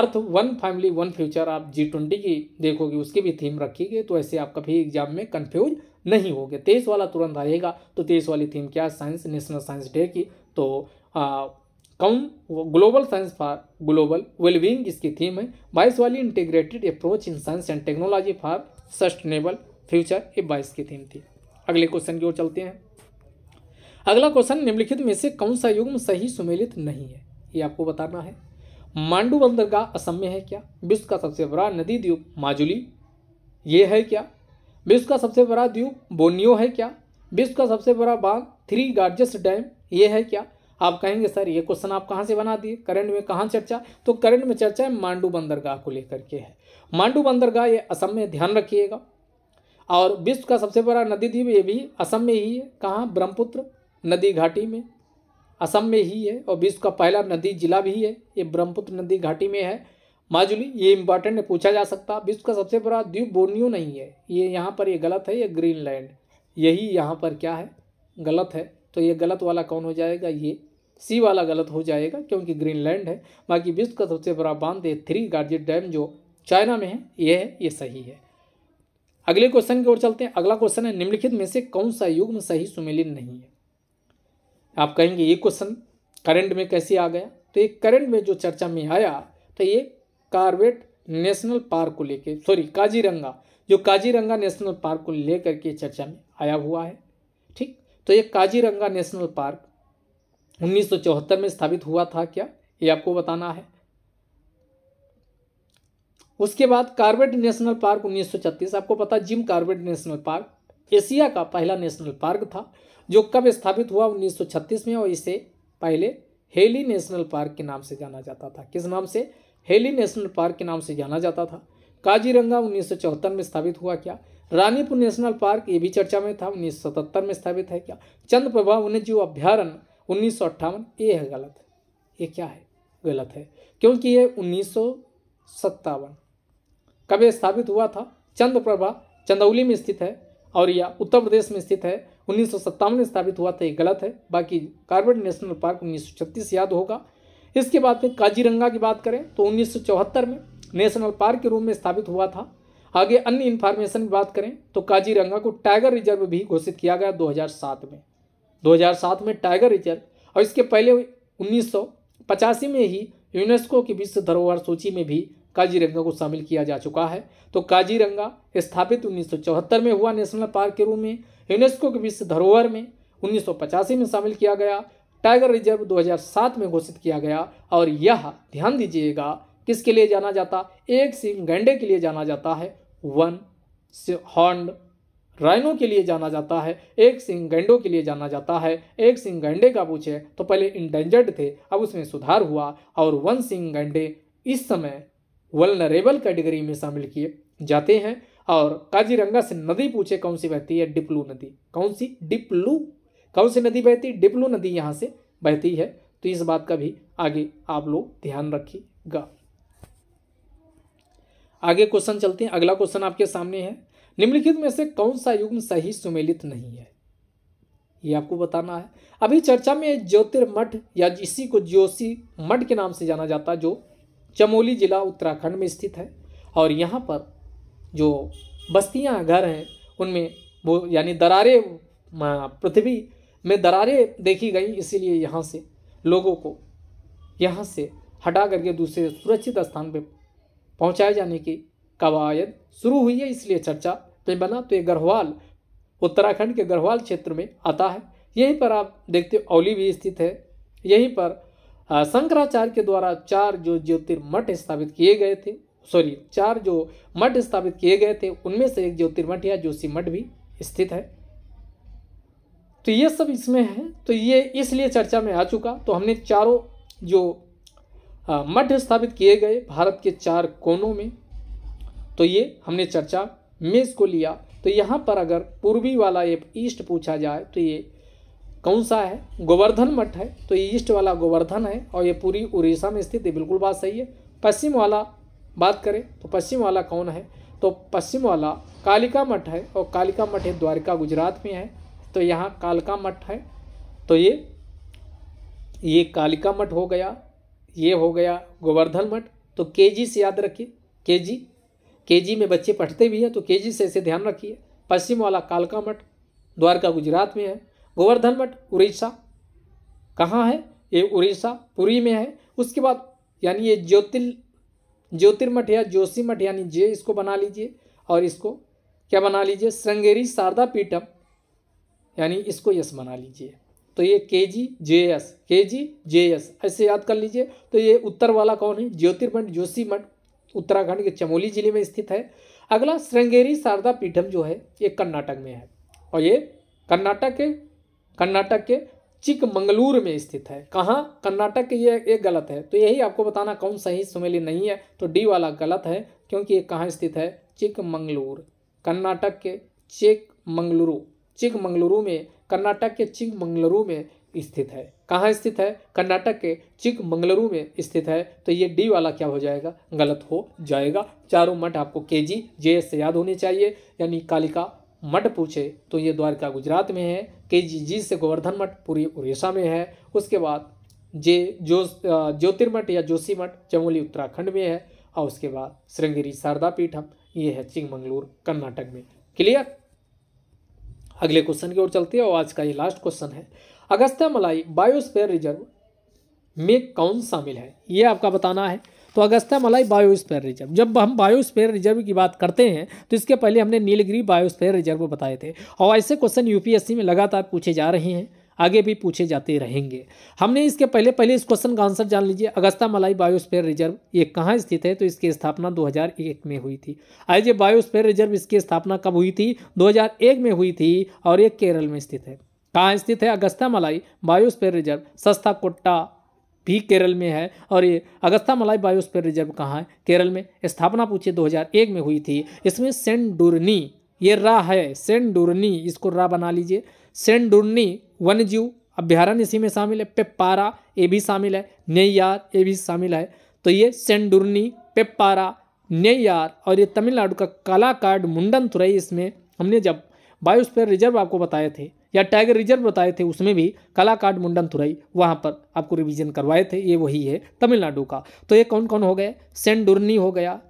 earth one family one future आप जी ट्वेंटी की देखोगे उसकी भी थीम रखी गई तो ऐसे आप कभी एग्जाम में कन्फ्यूज नहीं होगे तेईस वाला तुरंत आएगा तो तेईस वाली थीम क्या है साइंस नेशनल साइंस डे की तो कम global science for global wellbeing इसकी थीम है बाइस वाली integrated approach in science and technology for sustainable future ये बाइस की थीम थी अगले क्वेश्चन की ओर चलते हैं अगला क्वेश्चन निम्नलिखित में से कौन सा युग्म सही सुमेलित नहीं है ये आपको बताना है मांडू बंदरगाह असम में है क्या विश्व का सबसे बड़ा नदी द्वीप माजुली ये है क्या विश्व का सबसे बड़ा द्वीप बोनियो है क्या विश्व का सबसे बड़ा बांध थ्री गार्जस डैम ये है क्या आप कहेंगे सर ये क्वेश्चन आप कहाँ से बना दिए करंट में कहाँ चर्चा तो करंट में चर्चा है मांडू बंदरगाह को लेकर के है मांडू बंदरगाह ये असम में ध्यान रखिएगा और विश्व का सबसे बड़ा नदी द्वीप ये भी असम में ही है कहाँ ब्रह्मपुत्र नदी घाटी में असम में ही है और विश्व का पहला नदी जिला भी है ये ब्रह्मपुत्र नदी घाटी में है माजुली ये इम्पॉर्टेंट है पूछा जा सकता विश्व का सबसे बड़ा द्वीप बोर्नियो नहीं है ये यहाँ पर ये गलत है ये ग्रीनलैंड यही यहाँ पर क्या है गलत है तो ये गलत वाला कौन हो जाएगा ये सी वाला गलत हो जाएगा क्योंकि ग्रीनलैंड है बाकी विश्व का सबसे बड़ा बांध है थ्री गार्जेट डैम जो चाइना में है ये है ये सही है अगले क्वेश्चन की ओर चलते हैं अगला क्वेश्चन है निम्नलिखित में से कौन सा युग्म सही सुमेलित नहीं है आप कहेंगे ये क्वेश्चन करंट में कैसे आ गया तो ये करंट में जो चर्चा में आया तो ये कार्बेट नेशनल पार्क को लेकर सॉरी काजीरंगा जो काजीरंगा नेशनल पार्क को लेकर के चर्चा में आया हुआ है ठीक तो ये काजीरंगा नेशनल पार्क 1974 में स्थापित हुआ था क्या ये आपको बताना है उसके बाद कार्बेट नेशनल पार्क 1936 आपको पता Jim Corbett national park Asia का पहला नेशनल पार्क था जो कब स्थापित हुआ 1936 में और इसे पहले हेली नेशनल पार्क के नाम से जाना जाता था किस नाम से हेली नेशनल पार्क के नाम से जाना जाता था काजीरंगा उन्नीस में स्थापित हुआ क्या रानीपुर नेशनल पार्क ये भी चर्चा में था उन्नीस में स्थापित है क्या चंद प्रभा वन्य जीव अभ्यारण उन्नीस ये है गलत ये क्या है गलत है क्योंकि ये उन्नीस कब स्थापित हुआ था चंद्रप्रभा चंदौली में स्थित है और यह उत्तर प्रदेश में स्थित है उन्नीस में स्थापित हुआ था ये गलत है बाकी कार्बेट नेशनल पार्क उन्नीस याद होगा इसके बाद में काजीरंगा की बात करें तो उन्नीस में नेशनल पार्क के रूप में स्थापित हुआ था आगे अन्य इन्फॉर्मेशन की बात करें तो काजीरंगा को टाइगर रिजर्व भी घोषित किया गया 2007 में 2007 में टाइगर रिजर्व और इसके पहले उन्नीस में ही यूनेस्को की विश्व धरोहर सूची में भी काजीरंगा को शामिल किया जा चुका है तो काजीरंगा स्थापित उन्नीस में हुआ नेशनल पार्क के रूप में यूनेस्को के विश्व धरोहर में उन्नीस में शामिल किया गया टाइगर रिजर्व 2007 में घोषित किया गया और यह ध्यान दीजिएगा किसके लिए जाना जाता एक सिंह गैंडे के लिए जाना जाता है वन हॉर्न राइनो के लिए जाना जाता है एक सिंह गैंडो के लिए जाना जाता है एक सिंह गैंडे का पूछे तो पहले इंडेंजर्ड थे अब उसमें सुधार हुआ और वन सिंह गैंडे इस समय वलनरेबल कैटेगरी में शामिल किए जाते हैं और काजीरंगा से नदी पूछे कौन सी बहती है डिप्लू नदी कौन सी डिप्लू कौन सी नदी बहती डिप्लू नदी यहाँ से बहती है तो इस बात का भी आगे आप लोग ध्यान रखिएगा आगे क्वेश्चन चलते हैं अगला क्वेश्चन आपके सामने है निम्नलिखित में से कौन सा युग्म सही सुमेलित नहीं है ये आपको बताना है अभी चर्चा में ज्योतिर्मठ या इसी को ज्योसी मठ के नाम से जाना जाता है जो चमोली जिला उत्तराखंड में स्थित है और यहाँ पर जो बस्तियाँ घर हैं उनमें वो यानी दरारें पृथ्वी में दरारें देखी गई इसीलिए यहाँ से लोगों को यहाँ से हटा करके दूसरे सुरक्षित स्थान पर पहुंचाए जाने की कवायद शुरू हुई है इसलिए चर्चा में बना तो ये गढ़वाल उत्तराखंड के गढ़वाल क्षेत्र में आता है यहीं पर आप देखते हो औली भी स्थित है यहीं पर शंकराचार्य के द्वारा चार जो ज्योतिर्मठ स्थापित किए गए थे सॉरी चार जो मठ स्थापित किए गए थे उनमें से एक ज्योतिर्मठ या जोशी मठ भी स्थित है तो ये सब इसमें है तो ये इसलिए चर्चा में आ चुका तो हमने चारों जो मध्य स्थापित किए गए भारत के चार कोनों में तो ये हमने चर्चा मेज़ को लिया तो यहाँ पर अगर पूर्वी वाला ये ईस्ट पूछा जाए तो ये कौन सा है गोवर्धन मठ है तो ये ईस्ट वाला गोवर्धन है और ये पूरी उड़ीसा में स्थित है बिल्कुल बात सही है पश्चिम वाला बात करें तो पश्चिम वाला कौन है तो पश्चिम वाला कालिका मठ है और कालिका मठ है द्वारिका गुजरात में है तो यहाँ कालका मठ है तो ये ये कालिका मठ हो गया ये हो गया गोवर्धन मठ तो के जी से याद रखिए के जी के जी में बच्चे पढ़ते भी हैं तो के जी से ऐसे ध्यान रखिए पश्चिम वाला कालका मठ द्वारका गुजरात में है गोवर्धन मठ उड़ीसा कहाँ है ये उड़ीसा पुरी में है उसके बाद यानी ये ज्योतिल ज्योतिर्मठ या जोशी मठ यानी जे इसको बना लीजिए और इसको क्या बना लीजिए श्रृंगेरी शारदा पीठम यानी इसको यश बना लीजिए तो ये के जी जे एस के जी जे एस ऐसे याद कर लीजिए तो ये उत्तर वाला कौन है ज्योतिर्मठ जोशी मठ उत्तराखंड के चमोली जिले में स्थित है अगला श्रृंगेरी शारदा पीठम जो है ये कर्नाटक में है और ये कर्नाटक के कर्नाटक के चिकमंगलूर में स्थित है कहाँ कर्नाटक के ये एक गलत है तो यही आपको बताना कौन सही सुमेली नहीं है तो डी वाला गलत है क्योंकि ये कहाँ स्थित है चिकमंगलूर कर्नाटक के चिकमंगलुरु चिकमंगलुरु में कर्नाटक के चिकमंगलुरु में स्थित है कहाँ स्थित है कर्नाटक के चिकमंगलुरु में स्थित है तो ये डी वाला क्या हो जाएगा गलत हो जाएगा चारों मठ आपको के जी जे एस से याद होने चाहिए यानी कालिका मठ पूछे तो ये द्वारका गुजरात में है के जी जी से गोवर्धन मठ पूरी उड़ीसा में है उसके बाद जे जो ज्योतिर्मठ या जोशी मठ चमोली उत्तराखंड में है और उसके बाद श्रृंगेरी शारदा पीठ हम ये है चिंगमंगलूर कर्नाटक में क्लियर अगले क्वेश्चन की ओर चलते हैं और आज का ये लास्ट क्वेश्चन है अगस्त्य मलाई बायोस्पेयर रिजर्व में कौन शामिल है ये आपका बताना है तो अगस्त्य मलाई बायोस्पेयर रिजर्व जब हम बायोस्पेयर रिजर्व की बात करते हैं तो इसके पहले हमने नीलगिरी बायोस्पेयर रिजर्व बताए थे और ऐसे क्वेश्चन यूपीएससी में लगातार पूछे जा रहे हैं आगे भी पूछे जाते रहेंगे हमने इसके पहले पहले इस क्वेश्चन का आंसर जान लीजिए अगस्ता मलाई बायोस्फेयर रिजर्व ये कहाँ स्थित है तो इसकी स्थापना 2001 में हुई थी आइए बायोस्फेयर रिजर्व इसकी स्थापना कब हुई थी 2001 में हुई थी और ये केरल में स्थित है कहाँ स्थित है अगस्ता मलाई बायोस्फेयर रिजर्व सस्ता कोट्टा भी केरल में है और ये अगस्ता मलाई बायोस्फेयर रिजर्व कहाँ है केरल में स्थापना पूछिए 2001 में हुई थी इसमें सेंडुरनी ये रा है सेंडुरनी इसको रा बना लीजिए सेंडुरनी वन्य जीव अभ्यारण्य इसी में शामिल है पेपारा ये भी शामिल है नैयार ये भी शामिल है तो ये सेंडुरनी पेपारा नैयार और ये तमिलनाडु का कालाकाड मुंडन तुरई इसमें हमने जब बायोस्फेयर रिजर्व आपको बताए थे या टाइगर रिजर्व बताए थे उसमें भी कलाकाड मुंडन तुरई वहाँ पर आपको रिविजन करवाए थे ये वही है तमिलनाडु का तो ये कौन कौन हो गए सेंडुरनी हो गया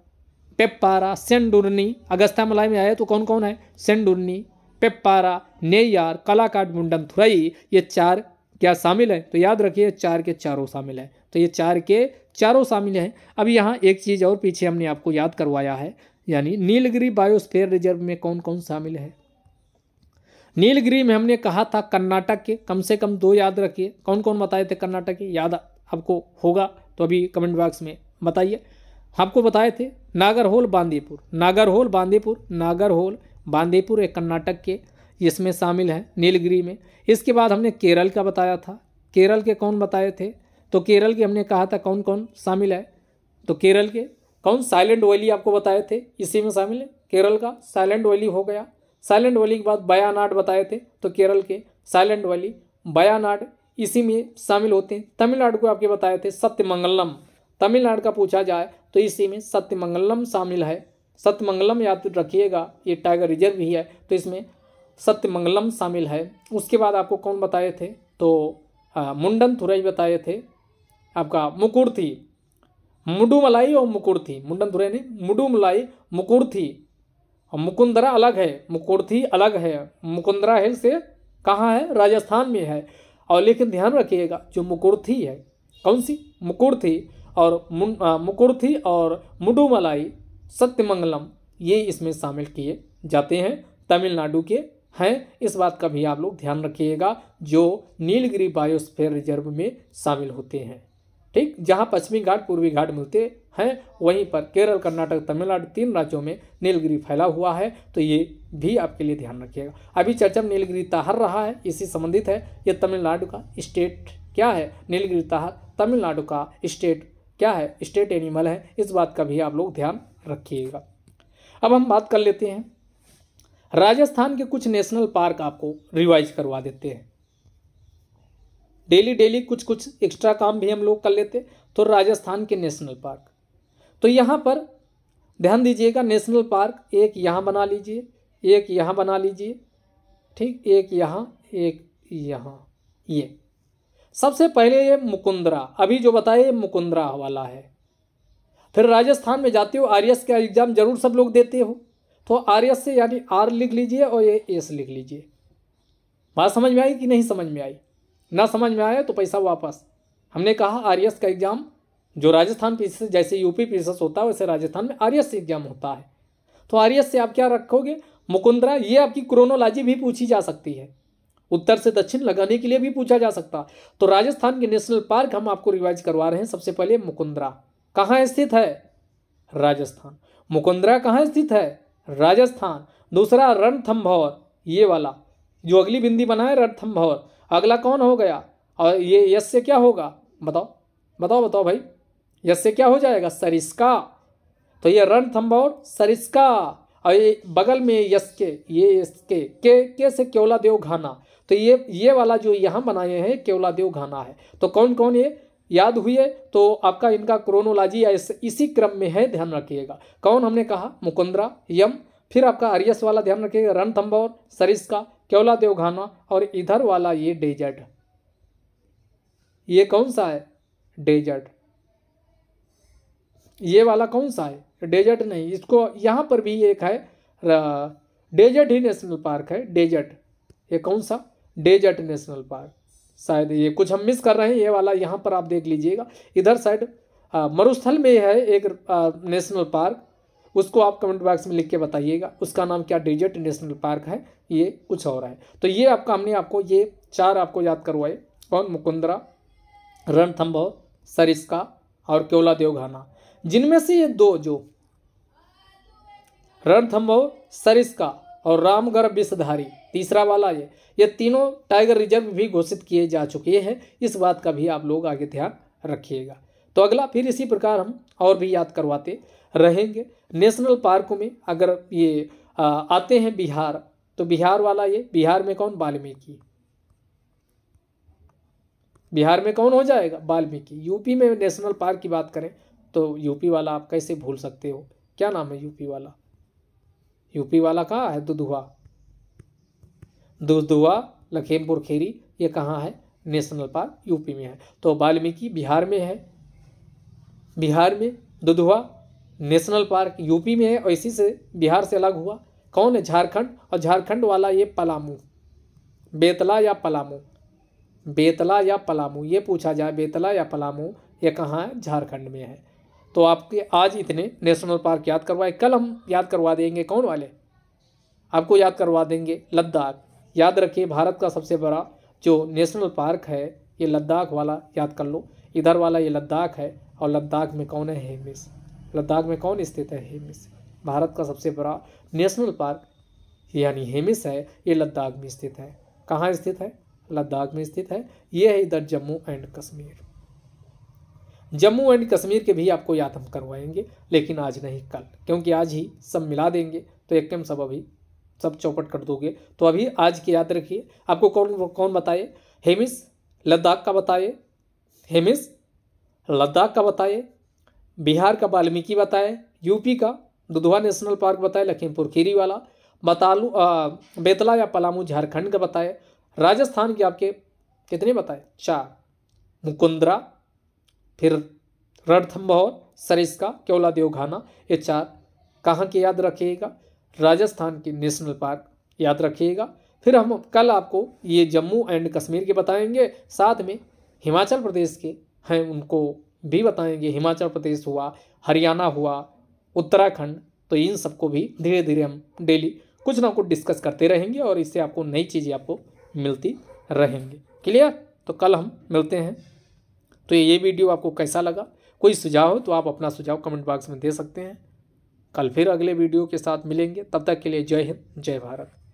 पेपारा सेंडुरनी अगस्ता मलाई में आया तो कौन कौन है सेंडुरनी पेपारा नेयार कलाकाट मुंडम थुरई ये चार क्या शामिल है तो याद रखिए चार के चारों शामिल हैं तो ये चार के चारों शामिल हैं अब यहाँ एक चीज़ और पीछे हमने आपको याद करवाया है यानी नीलगिरी बायोस्फेयर रिजर्व में कौन कौन शामिल है नीलगिरी में हमने कहा था कर्नाटक के कम से कम दो याद रखिए कौन कौन बताए थे कर्नाटक के याद आपको होगा तो अभी कमेंट बॉक्स में बताइए आपको बताए थे नागरहोल बांदीपुर नागरहोल बांदीपुर नागरहोल बांदीपुर एक कर्नाटक के इसमें शामिल है नीलगिरी में इसके बाद हमने केरल का बताया था केरल के कौन बताए थे तो केरल के हमने कहा था कौन कौन शामिल है तो केरल के कौन साइलेंट वैली आपको बताए थे इसी में शामिल है केरल का साइलेंट वैली हो गया साइलेंट वैली के बाद बयानाड बताए थे तो केरल के साइलेंट वैली बयानाड इसी में शामिल होते हैं तमिलनाडु को आपके बताए थे सत्यमंगलम तमिलनाडु का पूछा जाए तो इसी में सत्यमंगलम शामिल है सत्यमंगलम याद रखिएगा ये टाइगर रिजर्व ही है तो इसमें सत्यमंगलम शामिल है उसके बाद आपको कौन बताए थे तो मुंडन थुरई बताए थे आपका मुकुर्थी मुडुमलाई और मुकुर्थी मुंडन थुरई नहीं मुडुमलाई मुकुर्थी और मुकुंदरा अलग है मुकुर्थी अलग है मुकुंदरा हिल से कहाँ है राजस्थान में है और लेकिन ध्यान रखिएगा जो मुकुर्थी है कौन सी मुकुर्थी और मुकुर्थी और मुडुमलाई सत्यमंगलम ये इसमें शामिल किए जाते हैं तमिलनाडु के हैं इस बात का भी आप लोग ध्यान रखिएगा जो नीलगिरी बायोस्फेयर रिजर्व में शामिल होते हैं ठीक जहाँ पश्चिमी घाट पूर्वी घाट मिलते हैं वहीं पर केरल कर्नाटक तमिलनाडु तीन राज्यों में नीलगिरी फैला हुआ है तो ये भी आपके लिए ध्यान रखिएगा अभी चर्चा में नीलगिरी ताहर रहा है इसी संबंधित है ये तमिलनाडु का स्टेट क्या है नीलगिरी ताहर तमिलनाडु का स्टेट क्या है स्टेट एनिमल है इस बात का भी आप लोग ध्यान रखिएगा अब हम बात कर लेते हैं राजस्थान के कुछ नेशनल पार्क आपको रिवाइज करवा देते हैं डेली डेली कुछ कुछ एक्स्ट्रा काम भी हम लोग कर लेते तो राजस्थान के नेशनल पार्क तो यहाँ पर ध्यान दीजिएगा नेशनल पार्क एक यहाँ बना लीजिए एक यहाँ बना लीजिए ठीक एक यहाँ एक यहाँ ये सबसे पहले ये मुकुंदरा अभी जो बताए ये मुकुंदरा वाला है फिर राजस्थान में जाते हो आर का एग्ज़ाम ज़रूर सब लोग देते हो तो आर से यानी आर लिख लीजिए और ये एस लिख लीजिए बात समझ में आई कि नहीं समझ में आई ना समझ में आया तो पैसा वापस हमने कहा आर का एग्ज़ाम जो राजस्थान पी जैसे यूपी पी होता है वैसे राजस्थान में आर से एग्ज़ाम होता है तो आर से आप क्या रखोगे मुकुंदरा ये आपकी क्रोनोलॉजी भी पूछी जा सकती है उत्तर से दक्षिण लगाने के लिए भी पूछा जा सकता तो राजस्थान के नेशनल पार्क हम आपको रिवाइज करवा रहे हैं सबसे पहले मुकुंदरा कहाँ स्थित है राजस्थान मुकुंदरा कहाँ स्थित है राजस्थान दूसरा रणथम्भौर ये वाला जो अगली बिंदी बना है रणथम्भौर अगला कौन हो गया और ये यश से क्या होगा बताओ बताओ बताओ भाई यश से क्या हो जाएगा सरिस्का तो ये रणथम्भौर सरिस्का और ये बगल में यश के ये के के के से केवला देव घाना तो ये ये वाला जो यहाँ बनाए हैं केवला देव घाना है तो कौन कौन ये याद हुए तो आपका इनका क्रोनोलॉजी या इसी क्रम में है ध्यान रखिएगा कौन हमने कहा मुकुंद्रा यम फिर आपका अरियस वाला ध्यान रखिएगा रणथम्बौर सरिस्का केवला देवघाना और इधर वाला ये डेजर्ट ये कौन सा है डेजर्ट ये वाला कौन सा है डेजर्ट नहीं इसको यहाँ पर भी एक है डेजर्ट ही नेशनल पार्क है डेजर्ट ये कौन सा डेजर्ट नेशनल पार्क शायद ये कुछ हम मिस कर रहे हैं ये वाला यहाँ पर आप देख लीजिएगा इधर साइड मरुस्थल में है एक आ, नेशनल पार्क उसको आप कमेंट बॉक्स में लिख के बताइएगा उसका नाम क्या डेजर्ट नेशनल पार्क है ये कुछ और है तो ये आपका हमने आपको ये चार आपको याद करवाए कौन मुकुंदरा रणथम्भव सरिस्का और केवला देवघाना जिनमें से ये दो जो रणथम्भव सरिस्का और रामगढ़ विषधारी तीसरा वाला ये ये तीनों टाइगर रिजर्व भी घोषित किए जा चुके हैं इस बात का भी आप लोग आगे ध्यान रखिएगा तो अगला फिर इसी प्रकार हम और भी याद करवाते रहेंगे नेशनल पार्क में अगर ये आ, आते हैं बिहार तो बिहार वाला ये बिहार में कौन वाल्मीकि बिहार में कौन हो जाएगा वाल्मीकि यूपी में नेशनल पार्क की बात करें तो यूपी वाला आप कैसे भूल सकते हो क्या नाम है यूपी वाला यूपी वाला कहाँ है दुधुआ दुधुआ लखीमपुर खेरी ये कहाँ है नेशनल पार्क यूपी में है तो वाल्मीकि बिहार में है बिहार में दुधुआ नेशनल पार्क यूपी में है और इसी से बिहार से अलग हुआ कौन है झारखंड और झारखंड वाला ये पलामू बेतला या पलामू बेतला या पलामू ये पूछा जाए बेतला या पलामू ये कहाँ है झारखंड में है तो आपके आज इतने नेशनल पार्क याद करवाए कल हम याद करवा देंगे कौन वाले आपको याद करवा देंगे लद्दाख याद रखिए भारत का सबसे बड़ा जो नेशनल पार्क है ये लद्दाख वाला याद कर लो इधर वाला ये लद्दाख है और लद्दाख में कौन है हेमिस लद्दाख में कौन स्थित है हेमिस भारत का सबसे बड़ा नेशनल पार्क यानी हेमिस है ये लद्दाख में स्थित है कहाँ स्थित है लद्दाख में स्थित है ये है इधर जम्मू एंड कश्मीर जम्मू एंड कश्मीर के भी आपको याद हम करवाएंगे लेकिन आज नहीं कल क्योंकि आज ही सब मिला देंगे तो एक टाइम सब अभी सब चौपट कर दोगे तो अभी आज की याद रखिए आपको कौन कौन बताए हेमिस लद्दाख का बताए हेमिस लद्दाख का बताए बिहार का वाल्मीकि बताए यूपी का दुधवा नेशनल पार्क बताए लखीमपुर खीरी वाला बतालू बेतला या पलामू झारखंड का बताए राजस्थान के आपके कितने बताए चार मुकुंदरा फिर रणथम्भौर सरिस्का केवला देवघाना ये चार कहाँ के याद रखिएगा राजस्थान के नेशनल पार्क याद रखिएगा फिर हम कल आपको ये जम्मू एंड कश्मीर के बताएंगे साथ में हिमाचल प्रदेश के हैं उनको भी बताएंगे हिमाचल प्रदेश हुआ हरियाणा हुआ उत्तराखंड तो इन सबको भी धीरे धीरे हम डेली कुछ ना कुछ डिस्कस करते रहेंगे और इससे आपको नई चीज़ें आपको मिलती रहेंगे क्लियर तो कल हम मिलते हैं तो ये वीडियो आपको कैसा लगा कोई सुझाव हो तो आप अपना सुझाव कमेंट बॉक्स में दे सकते हैं कल फिर अगले वीडियो के साथ मिलेंगे तब तक के लिए जय हिंद जय भारत